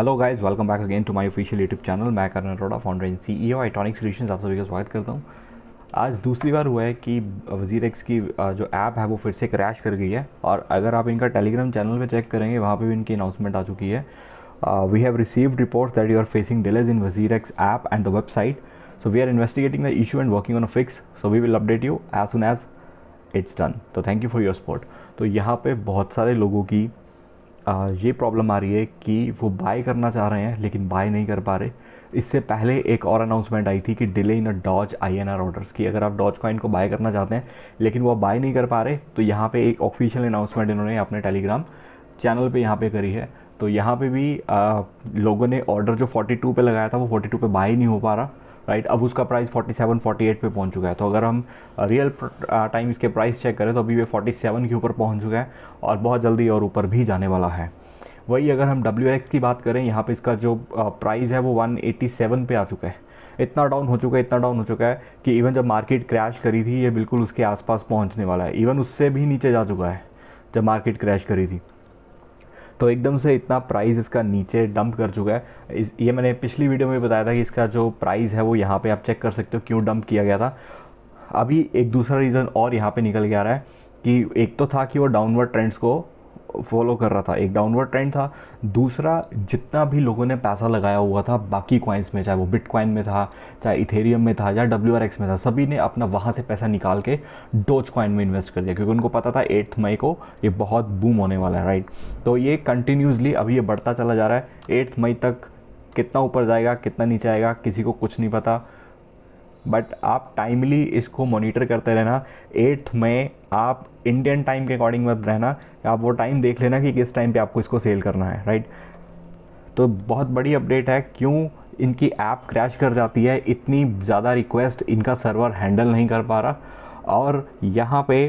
hello guys welcome back again to my official YouTube channel मैं Karan Arora founder in C E Itonic solution आप सभी का स्वागत करता हूँ आज दूसरी बार हुआ है कि वजीर एक्स की जो ऐप है वो फिर से क्रैश कर गई है और अगर आप इनका टेलीग्राम चैनल पे चेक करेंगे वहाँ पर भी इनकी अनाउंसमेंट आ चुकी है we have receive report that you are facing delays in WazirX app and the website so we are investigating the issue and working on a fix so we will update you as soon as it's done तो thank you for your support तो यहाँ पर बहुत सारे लोगों की ये problem आ रही है कि वो बाय करना चाह रहे हैं लेकिन बाय नहीं कर पा रहे इससे पहले एक और अनाउंसमेंट आई थी कि delay in a Doge I N R orders की अगर आप डॉज कॉइन को बाय करना चाहते हैं लेकिन वो बाय नहीं कर पा रहे तो यहाँ पे एक ऑफिशियल अनाउंसमेंट इन्होंने अपने टेलीग्राम चैनल पे यहाँ पे करी है तो यहाँ पे भी आ, लोगों ने ऑर्डर जो 42 पे लगाया था वो 42 पे बाय नहीं हो पा रहा राइट अब उसका प्राइस 47 48 पे पहुंच चुका है तो अगर हम रियल टाइम इसके प्राइस चेक करें तो अभी वे 47 के ऊपर पहुंच चुका है और बहुत जल्दी और ऊपर भी जाने वाला है वही अगर हम डब्ल्यू की बात करें यहाँ पर इसका जो प्राइस है वो वन पे आ चुका है इतना डाउन हो चुका है इतना डाउन हो चुका है कि इवन जब मार्केट क्रैश करी थी ये बिल्कुल उसके आसपास पहुंचने वाला है इवन उससे भी नीचे जा चुका है जब मार्केट क्रैश करी थी तो एकदम से इतना प्राइस इसका नीचे डंप कर चुका है इस ये मैंने पिछली वीडियो में बताया था कि इसका जो प्राइस है वो यहाँ पे आप चेक कर सकते हो क्यों डंप किया गया था अभी एक दूसरा रीज़न और यहाँ पे निकल के आ रहा है कि एक तो था कि वो डाउनवर्ड ट्रेंड्स को फॉलो कर रहा था एक डाउनवर्ड ट्रेंड था दूसरा जितना भी लोगों ने पैसा लगाया हुआ था बाकी क्वाइंस में चाहे वो बिटकॉइन में था चाहे इथेरियम में था या डब्ल्यू में था सभी ने अपना वहाँ से पैसा निकाल के डोज क्वाइन में इन्वेस्ट कर दिया क्योंकि उनको पता था एट्थ मई को ये बहुत बूम होने वाला है राइट तो ये कंटिन्यूसली अभी ये बढ़ता चला जा रहा है एट्थ मई तक कितना ऊपर जाएगा कितना नीचे आएगा किसी को कुछ नहीं पता बट आप टाइमली इसको मॉनिटर करते रहना एट्थ में आप इंडियन टाइम के अकॉर्डिंग मत रहना आप वो टाइम देख लेना कि किस टाइम पे आपको इसको सेल करना है राइट तो बहुत बड़ी अपडेट है क्यों इनकी ऐप क्रैश कर जाती है इतनी ज़्यादा रिक्वेस्ट इनका सर्वर हैंडल नहीं कर पा रहा और यहाँ पे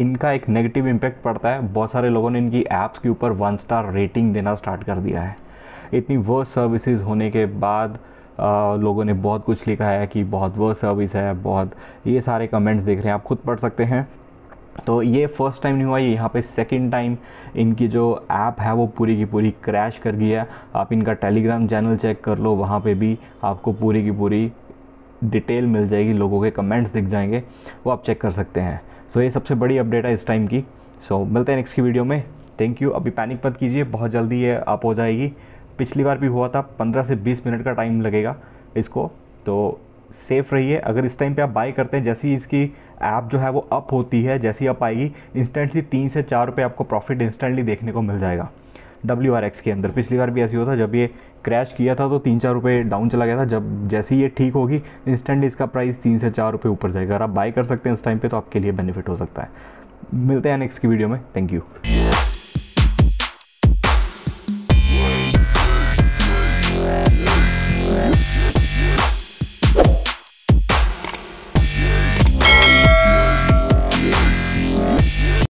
इनका एक नेगेटिव इम्पैक्ट पड़ता है बहुत सारे लोगों ने इनकी ऐप्स के ऊपर वन स्टार रेटिंग देना स्टार्ट कर दिया है इतनी वर्स्ट सर्विसेज होने के बाद आ, लोगों ने बहुत कुछ लिखा है कि बहुत वो सर्विस है बहुत ये सारे कमेंट्स देख रहे हैं आप खुद पढ़ सकते हैं तो ये फर्स्ट टाइम नहीं हुआ ये यहाँ पे सेकंड टाइम इनकी जो ऐप है वो पूरी की पूरी क्रैश कर गई है आप इनका टेलीग्राम चैनल चेक कर लो वहाँ पे भी आपको पूरी की पूरी डिटेल मिल जाएगी लोगों के कमेंट्स दिख जाएंगे वो आप चेक कर सकते हैं सो so, ये सबसे बड़ी अपडेट है इस टाइम की सो so, मिलते हैं नेक्स्ट की वीडियो में थैंक यू अभी पैनिक मत कीजिए बहुत जल्दी ये आप हो जाएगी पिछली बार भी हुआ था पंद्रह से बीस मिनट का टाइम लगेगा इसको तो सेफ़ रहिए अगर इस टाइम पे आप बाई करते हैं जैसी इसकी ऐप जो है वो अप होती है जैसी अप आएगी इंस्टेंटली तीन से चार रुपये आपको प्रॉफिट इंस्टेंटली देखने को मिल जाएगा डब्ल्यू आर एक्स के अंदर पिछली बार भी ऐसी होता जब ये क्रैश किया था तो तीन चार रुपये डाउन चला गया था जब जैसे ही ये ठीक होगी इंस्टेंटली इसका प्राइस तीन से चार रुपये ऊपर जाएगा अगर आप बाय कर सकते हैं इस टाइम पर तो आपके लिए बेनिफिट हो सकता है मिलते हैं नेक्स्ट की वीडियो में थैंक यू